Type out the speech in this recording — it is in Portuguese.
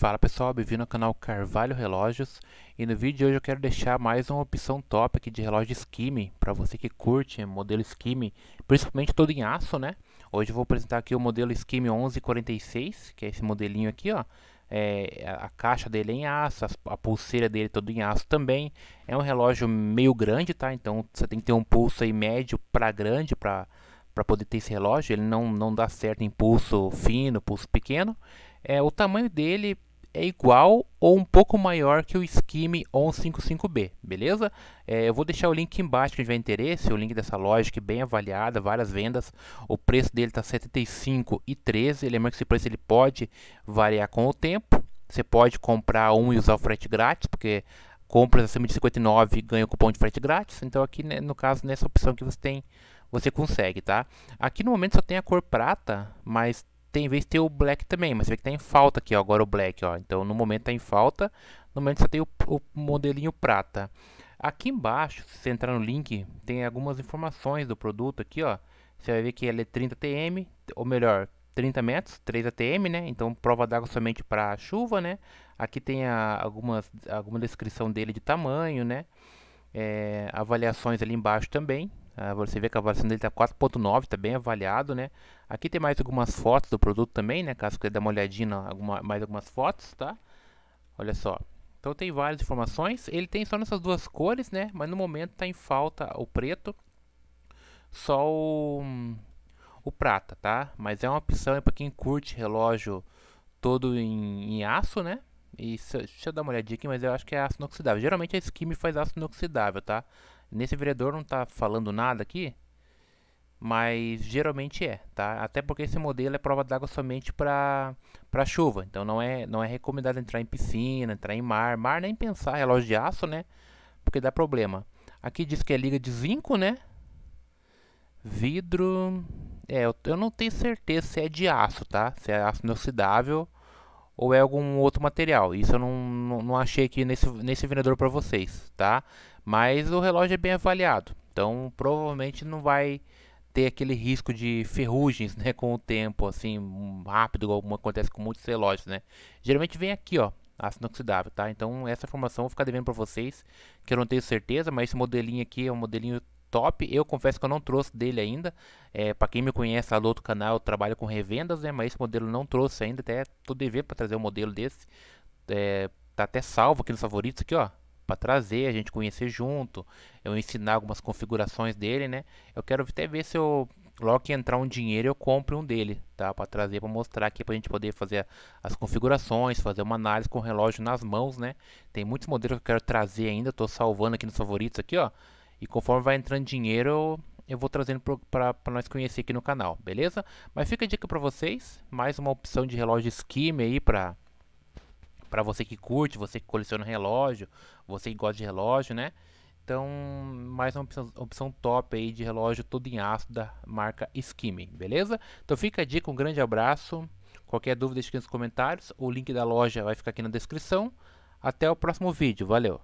Fala pessoal, bem-vindo ao canal Carvalho Relógios e no vídeo de hoje eu quero deixar mais uma opção top aqui de relógio Skimmy para você que curte modelo Skimmy, principalmente todo em aço, né? Hoje eu vou apresentar aqui o modelo Skimmy 1146, que é esse modelinho aqui, ó. É, a caixa dele é em aço, a pulseira dele é todo em aço também. É um relógio meio grande, tá? Então você tem que ter um pulso aí médio para grande para para poder ter esse relógio, ele não, não dá certo em pulso fino, pulso pequeno. É, o tamanho dele é igual ou um pouco maior que o Scheme 155B, beleza? É, eu vou deixar o link embaixo que tiver interesse, o link dessa loja é bem avaliada, várias vendas. O preço dele está R$ 75,13, ele é que esse preço ele pode variar com o tempo. Você pode comprar um e usar o frete grátis, porque compras acima de 59 ganha o cupom de frete grátis. Então aqui, né, no caso, nessa opção que você tem, você consegue, tá? Aqui no momento só tem a cor prata, mas tem vez ter o black também, mas você vê que tá em falta aqui, ó, agora o black, ó. Então no momento tá em falta, no momento só tem o, o modelinho prata. Aqui embaixo, se você entrar no link, tem algumas informações do produto aqui, ó. Você vai ver que ele é 30 TM, ou melhor, 30 metros, 3 ATM, né? Então prova d'água somente para chuva, né? Aqui tem a, algumas, alguma descrição dele de tamanho, né? É, avaliações ali embaixo também, ah, você vê que a avaliação dele está 4.9, está bem avaliado, né? Aqui tem mais algumas fotos do produto também, né? Caso queira dar uma olhadinha, alguma, mais algumas fotos, tá? Olha só. Então tem várias informações. Ele tem só nessas duas cores, né? Mas no momento está em falta o preto, só o, o prata, tá? Mas é uma opção é para quem curte relógio todo em, em aço, né? E se, deixa eu dar uma olhadinha aqui, mas eu acho que é aço inoxidável. Geralmente a Skime faz aço inoxidável, tá? Nesse vereador não está falando nada aqui, mas geralmente é, tá? Até porque esse modelo é prova d'água somente para chuva, então não é, não é recomendado entrar em piscina, entrar em mar, mar nem pensar, relógio de aço, né? Porque dá problema. Aqui diz que é liga de zinco, né? Vidro, é, eu, eu não tenho certeza se é de aço, tá? Se é aço inoxidável ou é algum outro material. Isso eu não, não, não achei aqui nesse, nesse vendedor para vocês, tá? Mas o relógio é bem avaliado, então provavelmente não vai ter aquele risco de ferrugens, né, com o tempo, assim, rápido, como acontece com muitos relógios, né? Geralmente vem aqui, ó, aço inoxidável, tá? Então essa informação eu vou ficar devendo para vocês, que eu não tenho certeza, mas esse modelinho aqui é um modelinho top. Eu confesso que eu não trouxe dele ainda. É, para quem me conhece lá do outro canal, eu trabalho com revendas, né? Mas esse modelo não trouxe ainda. Até tô devendo para trazer um modelo desse. É, tá até salvo aqui nos favoritos aqui, ó. Para trazer, a gente conhecer junto. Eu ensinar algumas configurações dele, né? Eu quero até ver se eu logo que entrar um dinheiro eu compro um dele, tá? Para trazer, para mostrar aqui, para a gente poder fazer as configurações, fazer uma análise com o relógio nas mãos, né? Tem muitos modelos que eu quero trazer ainda, estou salvando aqui nos favoritos aqui, ó. E conforme vai entrando dinheiro, eu vou trazendo para nós conhecer aqui no canal, beleza? Mas fica a dica para vocês, mais uma opção de relógio Scheme aí para para você que curte, você que coleciona relógio, você que gosta de relógio, né? Então, mais uma opção, opção top aí de relógio todo em aço da marca Scheme, beleza? Então fica a dica, um grande abraço. Qualquer dúvida, deixe aqui nos comentários. O link da loja vai ficar aqui na descrição. Até o próximo vídeo, valeu!